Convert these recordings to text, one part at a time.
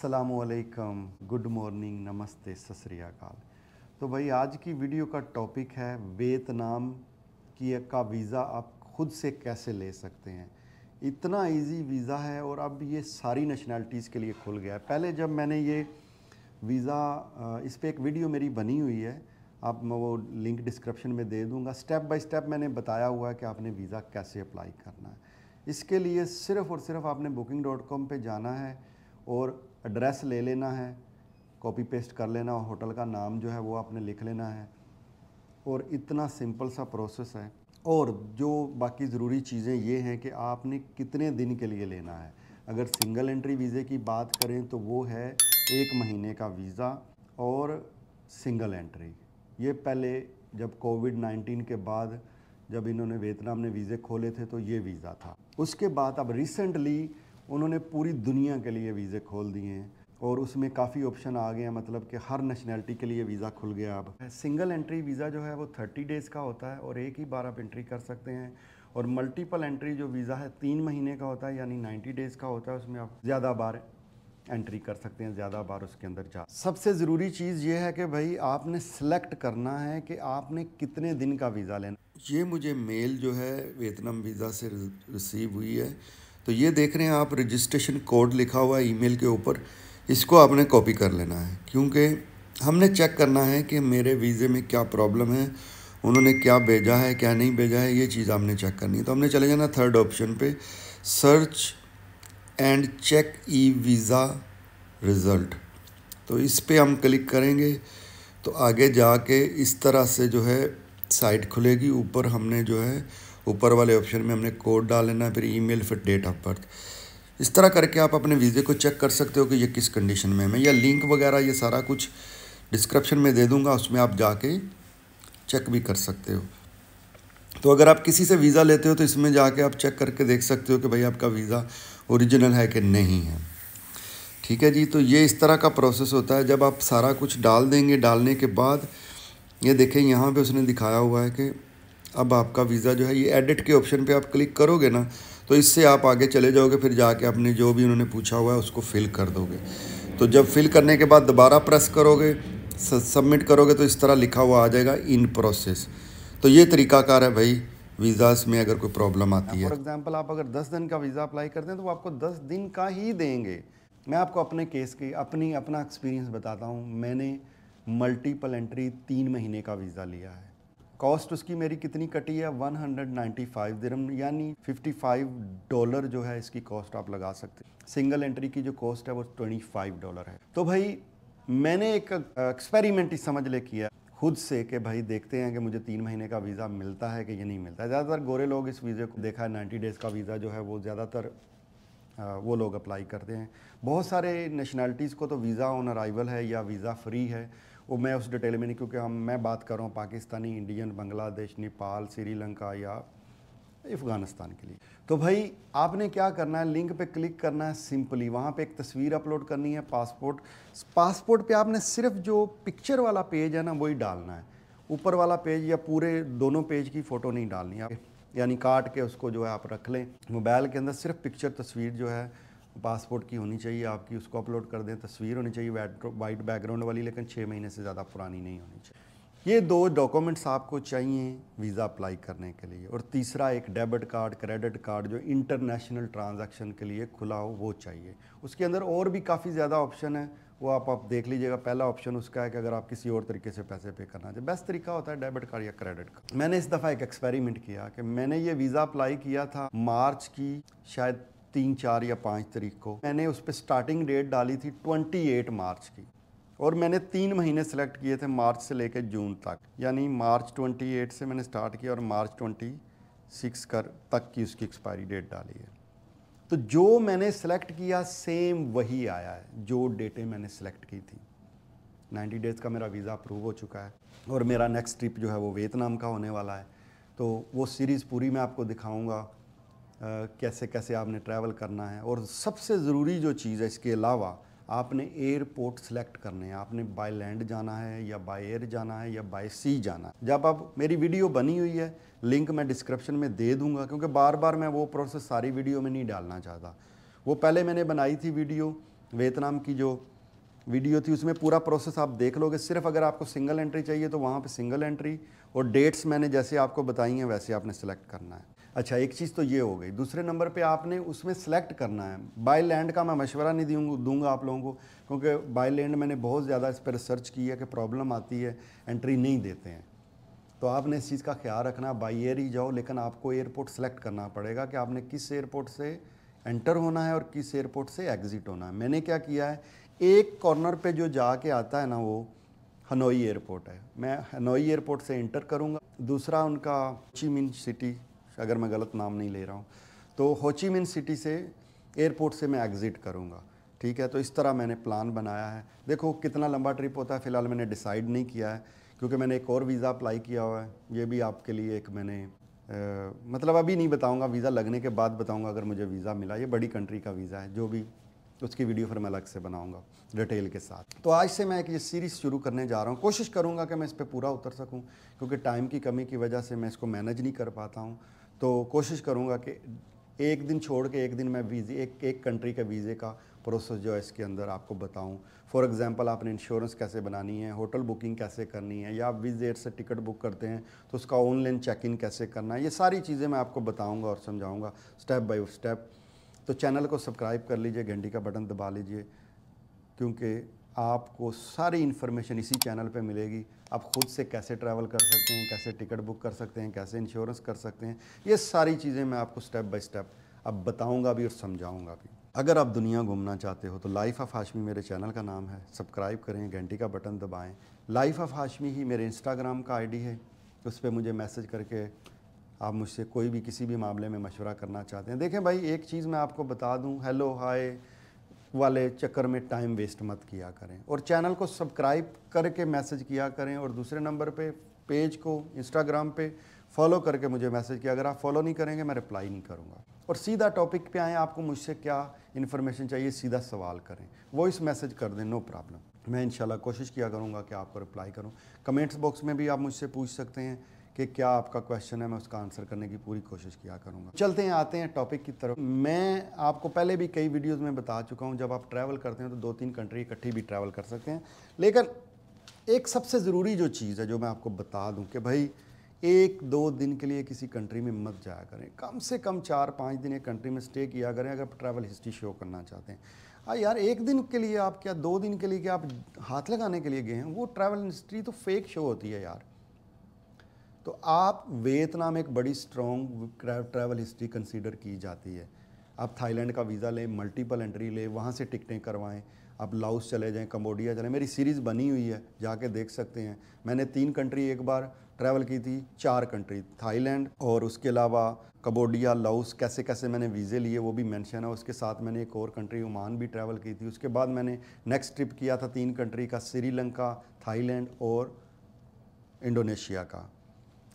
सलामकुम good morning नमस्ते सतरियाकाल तो भाई आज की वीडियो का टॉपिक है वियतनाम की का वीज़ा आप खुद से कैसे ले सकते हैं इतना इजी वीज़ा है और अब ये सारी नेशनैलिटीज़ के लिए खुल गया है पहले जब मैंने ये वीज़ा इस पर एक वीडियो मेरी बनी हुई है आप मैं वो लिंक डिस्क्रिप्शन में दे दूँगा स्टेप बाय स्टेप मैंने बताया हुआ है कि आपने वीज़ा कैसे अप्लाई करना है इसके लिए सिर्फ़ और सिर्फ आपने बुकिंग डॉट कॉम पर जाना है और एड्रेस ले लेना है कॉपी पेस्ट कर लेना और होटल का नाम जो है वो आपने लिख लेना है और इतना सिंपल सा प्रोसेस है और जो बाकी ज़रूरी चीज़ें ये हैं कि आपने कितने दिन के लिए लेना है अगर सिंगल एंट्री वीज़े की बात करें तो वो है एक महीने का वीज़ा और सिंगल एंट्री ये पहले जब कोविड 19 के बाद जब इन्होंने वियतनाम ने वीज़े खोले थे तो ये वीज़ा था उसके बाद अब रिसेंटली उन्होंने पूरी दुनिया के लिए वीज़े खोल दिए हैं और उसमें काफ़ी ऑप्शन आ गए हैं मतलब कि हर नेशनैलिटी के लिए वीज़ा खुल गया अब सिंगल एंट्री वीज़ा जो है वो थर्टी डेज़ का होता है और एक ही बार आप एंट्री कर सकते हैं और मल्टीपल एंट्री जो वीज़ा है तीन महीने का होता है यानी नाइन्टी डेज़ का होता है उसमें आप ज़्यादा बार एंट्री कर सकते हैं ज़्यादा बार उसके अंदर जा सबसे ज़रूरी चीज़ ये है कि भाई आपने सेलेक्ट करना है कि आपने कितने दिन का वीज़ा लेना ये मुझे मेल जो है वियतनाम वीज़ा से रिसीव हुई है तो ये देख रहे हैं आप रजिस्ट्रेशन कोड लिखा हुआ है ई के ऊपर इसको आपने कॉपी कर लेना है क्योंकि हमने चेक करना है कि मेरे वीज़े में क्या प्रॉब्लम है उन्होंने क्या भेजा है क्या नहीं भेजा है ये चीज़ आपने चेक करनी है तो हमने चले जाना थर्ड ऑप्शन पे search and check e visa result तो इस पर हम क्लिक करेंगे तो आगे जाके इस तरह से जो है साइट खुलेगी ऊपर हमने जो है ऊपर वाले ऑप्शन में हमने कोड डाल लेना फिर मेल फिर डेट ऑफ बर्थ इस तरह करके आप अपने वीज़े को चेक कर सकते हो कि ये किस कंडीशन में है मैं या लिंक वगैरह ये सारा कुछ डिस्क्रिप्शन में दे दूँगा उसमें आप जाके चेक भी कर सकते हो तो अगर आप किसी से वीज़ा लेते हो तो इसमें जाके आप चेक करके देख सकते हो कि भाई आपका वीज़ा ओरिजिनल है कि नहीं है ठीक है जी तो ये इस तरह का प्रोसेस होता है जब आप सारा कुछ डाल देंगे डालने के बाद ये देखें यहाँ पे उसने दिखाया हुआ है कि अब आपका वीज़ा जो है ये एडिट के ऑप्शन पे आप क्लिक करोगे ना तो इससे आप आगे चले जाओगे फिर जाके अपने जो भी उन्होंने पूछा हुआ है उसको फिल कर दोगे तो जब फिल करने के बाद दोबारा प्रेस करोगे सबमिट करोगे तो इस तरह लिखा हुआ आ जाएगा इन प्रोसेस तो ये तरीकाकार है भाई वीज़ा में अगर कोई प्रॉब्लम आती है फॉर एग्ज़ाम्पल आप अगर दस दिन का वीज़ा अप्लाई करते हैं तो वो आपको दस दिन का ही देंगे मैं आपको अपने केस की अपनी अपना एक्सपीरियंस बताता हूँ मैंने मल्टीपल एंट्री तीन महीने का वीज़ा लिया है कॉस्ट उसकी मेरी कितनी कटी है 195 हंड्रेड यानी 55 डॉलर जो है इसकी कॉस्ट आप लगा सकते हैं सिंगल एंट्री की जो कॉस्ट है वो 25 डॉलर है तो भाई मैंने एक एक्सपेरिमेंट ही समझ ले किया खुद से कि भाई देखते हैं कि मुझे तीन महीने का वीज़ा मिलता है कि ये नहीं मिलता ज़्यादातर गोरे लोग इस वीज़े को देखा है नाइन्टी डेज़ का वीज़ा जो है वो ज़्यादातर वो लोग अप्लाई करते हैं बहुत सारे नेशनैलिटीज़ को तो वीज़ा ऑन अराइवल है या वीज़ा फ्री है वो मैं उस डिटेल में नहीं क्योंकि हम मैं बात कर रहा हूँ पाकिस्तानी इंडियन बांग्लादेश नेपाल श्रीलंका या अफ़गानिस्तान के लिए तो भाई आपने क्या करना है लिंक पे क्लिक करना है सिंपली वहाँ पे एक तस्वीर अपलोड करनी है पासपोर्ट पासपोर्ट पे आपने सिर्फ जो पिक्चर वाला पेज है ना वही डालना है ऊपर वाला पेज या पूरे दोनों पेज की फ़ोटो नहीं डालनी है यानी काट के उसको जो है आप रख लें मोबाइल के अंदर सिर्फ पिक्चर तस्वीर जो है पासपोर्ट की होनी चाहिए आपकी उसको अपलोड कर दें तस्वीर होनी चाहिए वाइट बैकग्राउंड वाली लेकिन छः महीने से ज़्यादा पुरानी नहीं होनी चाहिए ये दो डॉक्यूमेंट्स आपको चाहिए वीज़ा अप्लाई करने के लिए और तीसरा एक डेबिट कार्ड क्रेडिट कार्ड जो इंटरनेशनल ट्रांजैक्शन के लिए खुला हो वो चाहिए उसके अंदर और भी काफ़ी ज़्यादा ऑप्शन है वो आप आप देख लीजिएगा पहला ऑप्शन उसका है कि अगर आप किसी और तरीके से पैसे पे करना चाहिए बेस्ट तरीका होता है डेबिट कार्ड या क्रेडिट कार्ड मैंने इस दफ़ा एक एक्सपेरिमेंट किया कि मैंने ये वीज़ा अप्लाई किया था मार्च की शायद तीन चार या पाँच तरीक को मैंने उस पर स्टार्टिंग डेट डाली थी ट्वेंटी एट मार्च की और मैंने तीन महीने सेलेक्ट किए थे मार्च से लेकर जून तक यानी मार्च 28 से मैंने स्टार्ट किया और मार्च 26 कर तक की उसकी एक्सपायरी डेट डाली है तो जो मैंने सेलेक्ट किया सेम वही आया है जो डेटें मैंने सेलेक्ट की थी 90 डेज़ का मेरा वीज़ा अप्रूव हो चुका है और मेरा नेक्स्ट ट्रिप जो है वो वियतनाम का होने वाला है तो वो सीरीज़ पूरी मैं आपको दिखाऊंगा कैसे कैसे आपने ट्रैवल करना है और सबसे ज़रूरी जो चीज़ है इसके अलावा आपने एयरपोर्ट सेलेक्ट करने हैं आपने बाय लैंड जाना है या बाय एयर जाना है या बाय सी जाना है जब आप मेरी वीडियो बनी हुई है लिंक मैं डिस्क्रिप्शन में दे दूंगा क्योंकि बार बार मैं वो प्रोसेस सारी वीडियो में नहीं डालना चाहता वो पहले मैंने बनाई थी वीडियो वियतनाम की जो वीडियो थी उसमें पूरा प्रोसेस आप देख लोगे सिर्फ अगर आपको सिंगल एंट्री चाहिए तो वहाँ पर सिंगल एंट्री और डेट्स मैंने जैसे आपको बताई हैं वैसे आपने सेलेक्ट करना है अच्छा एक चीज़ तो ये हो गई दूसरे नंबर पे आपने उसमें सेलेक्ट करना है बाय लैंड का मैं मशवरा नहीं दूँ दूंगा आप लोगों को क्योंकि बाय लैंड मैंने बहुत ज़्यादा इस पर रिसर्च की है कि प्रॉब्लम आती है एंट्री नहीं देते हैं तो आपने इस चीज़ का ख्याल रखना बाई एयर ही जाओ लेकिन आपको एयरपोर्ट सेलेक्ट करना पड़ेगा कि आपने किस एयरपोर्ट से एंटर होना है और किस एयरपोर्ट से एग्ज़िट होना है मैंने क्या किया है एक कॉर्नर पर जो जाके आता है ना वो हनोई एयरपोर्ट है मैं हनोई एयरपोर्ट से इंटर करूँगा दूसरा उनका चीमिन सिटी अगर मैं गलत नाम नहीं ले रहा हूँ तो होचीमिन सिटी से एयरपोर्ट से मैं एग्ज़िट करूँगा ठीक है तो इस तरह मैंने प्लान बनाया है देखो कितना लंबा ट्रिप होता है फ़िलहाल मैंने डिसाइड नहीं किया है क्योंकि मैंने एक और वीज़ा अप्लाई किया हुआ है ये भी आपके लिए एक मैंने आ, मतलब अभी नहीं बताऊंगा वीज़ा लगने के बाद बताऊंगा अगर मुझे वीज़ा मिला ये बड़ी कंट्री का वीज़ा है जो भी उसकी वीडियो फिर मैं अलग से बनाऊंगा डिटेल के साथ तो आज से मैं एक ये सीरीज़ शुरू करने जा रहा हूँ कोशिश करूँगा कि मैं इस पर पूरा उतर सकूँ क्योंकि टाइम की कमी की वजह से मैं इसको मैनेज नहीं कर पाता हूँ तो कोशिश करूँगा कि एक दिन छोड़ के एक दिन मैं वीज़े एक एक कंट्री के वीज़े का प्रोसेस जो है इसके अंदर आपको बताऊं फॉर एग्ज़ाम्पल आपने इंश्योरेंस कैसे बनानी है होटल बुकिंग कैसे करनी है या आप वीज़ से टिकट बुक करते हैं तो उसका ऑनलाइन चेक इन कैसे करना है ये सारी चीज़ें मैं आपको बताऊँगा और समझाऊँगा स्टेप बाई स्टेप तो चैनल को सब्सक्राइब कर लीजिए घंटी का बटन दबा लीजिए क्योंकि आपको सारी इन्फॉर्मेशन इसी चैनल पे मिलेगी आप खुद से कैसे ट्रैवल कर सकते हैं कैसे टिकट बुक कर सकते हैं कैसे इंश्योरेंस कर सकते हैं ये सारी चीज़ें मैं आपको स्टेप बाय स्टेप अब बताऊंगा भी और समझाऊंगा भी अगर आप दुनिया घूमना चाहते हो तो लाइफ ऑफ हाशमी मेरे चैनल का नाम है सब्सक्राइब करें घंटी का बटन दबाएँ लाइफ ऑफ हाशमी ही मेरे इंस्टाग्राम का आई है उस पर मुझे मैसेज करके आप मुझसे कोई भी किसी भी मामले में मशवरा करना चाहते हैं देखें भाई एक चीज़ मैं आपको बता दूँ हेलो हाय वाले चक्कर में टाइम वेस्ट मत किया करें और चैनल को सब्सक्राइब करके मैसेज किया करें और दूसरे नंबर पे पेज को इंस्टाग्राम पे फॉलो करके मुझे मैसेज किया अगर आप फॉलो नहीं करेंगे मैं रिप्लाई नहीं करूँगा और सीधा टॉपिक पे आएँ आपको मुझसे क्या इन्फॉर्मेशन चाहिए सीधा सवाल करें वॉइस मैसेज कर दें नो प्रॉब्लम मैं इन कोशिश किया करूँगा कि आपको रिप्लाई करूँ कमेंट्स बॉक्स में भी आप मुझसे पूछ सकते हैं कि क्या आपका क्वेश्चन है मैं उसका आंसर करने की पूरी कोशिश किया करूँगा चलते हैं आते हैं टॉपिक की तरफ मैं आपको पहले भी कई वीडियोज़ में बता चुका हूँ जब आप ट्रैवल करते हैं तो दो तीन कंट्री इकट्ठी भी ट्रैवल कर सकते हैं लेकिन एक सबसे ज़रूरी जो चीज़ है जो मैं आपको बता दूँ कि भाई एक दो दिन के लिए किसी कंट्री में मत जाया करें कम से कम चार पाँच दिन एक कंट्री में स्टे किया करें अगर आप ट्रैवल हिस्ट्री शो करना चाहते हैं हाँ यार एक दिन के लिए आप क्या दो दिन के लिए क्या आप हाथ लगाने के लिए गए हैं वो ट्रैवल हिस्ट्री तो फेक शो होती है यार तो आप वियतनाम एक बड़ी स्ट्रॉन्ग ट्रैवल हिस्ट्री कंसीडर की जाती है आप थाईलैंड का वीज़ा लें मल्टीपल एंट्री लें वहाँ से टिकटें करवाएं आप लाउस चले जाएं कम्बोडिया चले मेरी सीरीज़ बनी हुई है जाके देख सकते हैं मैंने तीन कंट्री एक बार ट्रैवल की थी चार कंट्री थाईलैंड और उसके अलावा कंबोडिया लाउस कैसे कैसे मैंने वीज़े लिए वो भी मेंशन है उसके साथ मैंने एक और कंट्री ओमान भी ट्रैवल की थी उसके बाद मैंने नेक्स्ट ट्रिप किया था तीन कंट्री का श्रीलंका थाईलैंड और इंडोनेशिया का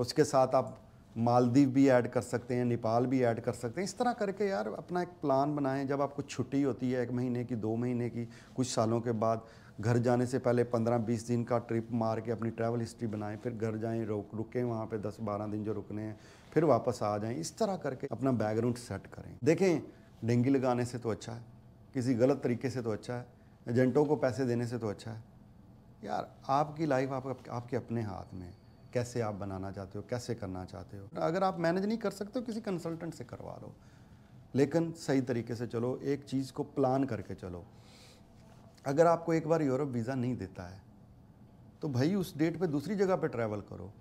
उसके साथ आप मालदीव भी ऐड कर सकते हैं नेपाल भी ऐड कर सकते हैं इस तरह करके यार अपना एक प्लान बनाएं जब आपको छुट्टी होती है एक महीने की दो महीने की कुछ सालों के बाद घर जाने से पहले पंद्रह बीस दिन का ट्रिप मार के अपनी ट्रैवल हिस्ट्री बनाएं फिर घर जाएं रुक रुकें वहाँ पे दस बारह दिन जो रुकने हैं फिर वापस आ जाएं इस तरह करके अपना बैकग्राउंड सेट करें देखें डेंगी लगाने से तो अच्छा है किसी गलत तरीके से तो अच्छा है एजेंटों को पैसे देने से तो अच्छा है यार आपकी लाइफ आप, आपके अपने हाथ में है कैसे आप बनाना चाहते हो कैसे करना चाहते हो अगर आप मैनेज नहीं कर सकते हो किसी कंसल्टेंट से करवा लो लेकिन सही तरीके से चलो एक चीज़ को प्लान करके चलो अगर आपको एक बार यूरोप वीज़ा नहीं देता है तो भाई उस डेट पे दूसरी जगह पे ट्रैवल करो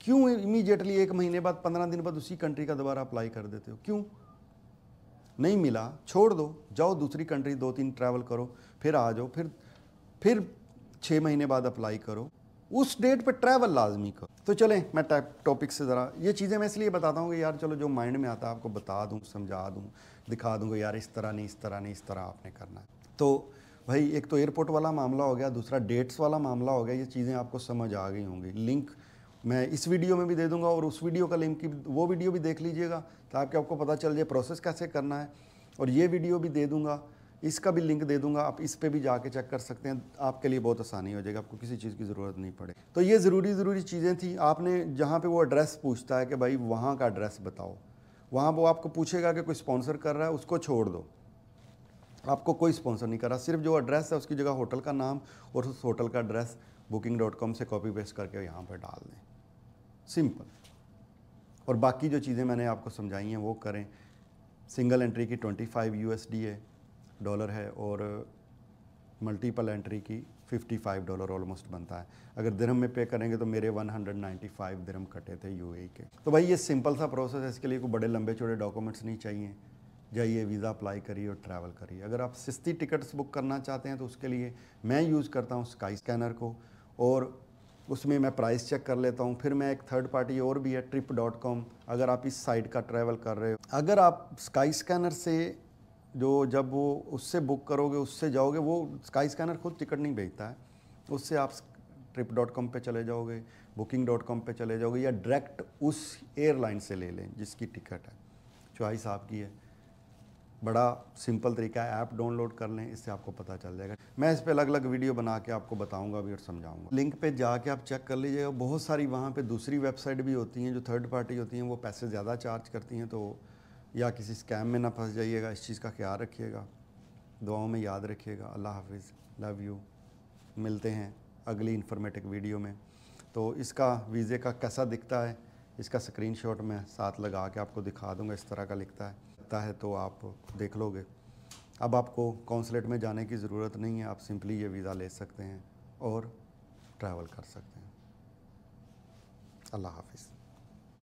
क्यों इमीडिएटली एक महीने बाद पंद्रह दिन बाद उसी कंट्री का दोबारा अप्लाई कर देते हो क्यों नहीं मिला छोड़ दो जाओ दूसरी कंट्री दो तीन ट्रैवल करो फिर आ जाओ फिर फिर छः महीने बाद अप्लाई करो उस डेट पे ट्रैवल लाजमी करो तो चलें मैं टॉपिक से ज़रा ये चीज़ें मैं इसलिए बताता हूँ कि यार चलो जो माइंड में आता है आपको बता दूँ समझा दूँ दिखा दूँ यार इस तरह नहीं इस तरह नहीं इस तरह आपने करना है तो भाई एक तो एयरपोर्ट वाला मामला हो गया दूसरा डेट्स वाला मामला हो गया ये चीज़ें आपको समझ आ गई होंगी लिंक मैं इस वीडियो में भी दे दूंगा और उस वीडियो का लिंक की वो वीडियो भी देख लीजिएगा ताकि आपको पता चल जाए प्रोसेस कैसे करना है और ये वीडियो भी दे दूंगा इसका भी लिंक दे दूंगा आप इस पर भी जाके चेक कर सकते हैं आपके लिए बहुत आसानी हो जाएगी आपको किसी चीज़ की ज़रूरत नहीं पड़े तो ये ज़रूरी ज़रूरी चीज़ें थी आपने जहाँ पे वो एड्रेस पूछता है कि भाई वहाँ का एड्रेस बताओ वहाँ वो आपको पूछेगा कि कोई स्पॉन्सर कर रहा है उसको छोड़ दो आपको कोई स्पॉन्सर नहीं कर रहा सिर्फ जो एड्रेस है उसकी जगह होटल का नाम और उस होटल का एड्रेस बुकिंग डॉट कॉम से कॉपी पेस्ट करके यहाँ पर डाल दें सिंपल और बाकी जो चीज़ें मैंने आपको समझाई हैं वो करें सिंगल एंट्री की ट्वेंटी फाइव यू है डॉलर है और मल्टीपल एंट्री की 55 डॉलर ऑलमोस्ट बनता है अगर दिरम में पे करेंगे तो मेरे 195 दिरहम कटे थे यूएई के तो भाई ये सिंपल सा प्रोसेस है इसके लिए कोई बड़े लंबे चौड़े डॉक्यूमेंट्स नहीं चाहिए जाइए वीज़ा अप्लाई करिए और ट्रैवल करिए अगर आप सस्ती टिकट्स बुक करना चाहते हैं तो उसके लिए मैं यूज़ करता हूँ स्काई स्कैनर को और उसमें मैं प्राइस चेक कर लेता हूँ फिर मैं एक थर्ड पार्टी और भी है ट्रिप डॉट कॉम अगर आप इस साइट का ट्रैवल कर रहे हो अगर आप स्काई स्कैनर से जो जब वो उससे बुक करोगे उससे जाओगे वो स्काई स्कैनर खुद टिकट नहीं भेजता है उससे आप ट्रिप डॉट कॉम पर चले जाओगे बुकिंग डॉट कॉम पर चले जाओगे या डायरेक्ट उस एयरलाइन से ले लें जिसकी टिकट है चॉइस आपकी है बड़ा सिंपल तरीका है ऐप डाउनलोड कर लें इससे आपको पता चल जाएगा मैं इस पर अलग अलग वीडियो बना के आपको बताऊंगा भी और समझाऊंगा लिंक पे जाके आप चेक कर लीजिएगा बहुत सारी वहाँ पे दूसरी वेबसाइट भी होती हैं जो थर्ड पार्टी होती हैं वो पैसे ज़्यादा चार्ज करती हैं तो या किसी स्कैम में ना फंस जाइएगा इस चीज़ का ख्याल रखिएगा दुआओं में याद रखिएगा अल्लाह हाफिज़ लव यू मिलते हैं अगली इन्फॉर्मेटिव वीडियो में तो इसका वीज़े का कैसा दिखता है इसका स्क्रीनशॉट मैं साथ लगा के आपको दिखा दूंगा इस तरह का लिखता है लगता है तो आप देख लोगे अब आपको कौंसलेट में जाने की ज़रूरत नहीं है आप सिंपली ये वीज़ा ले सकते हैं और ट्रैवल कर सकते हैं अल्लाह हाफिज़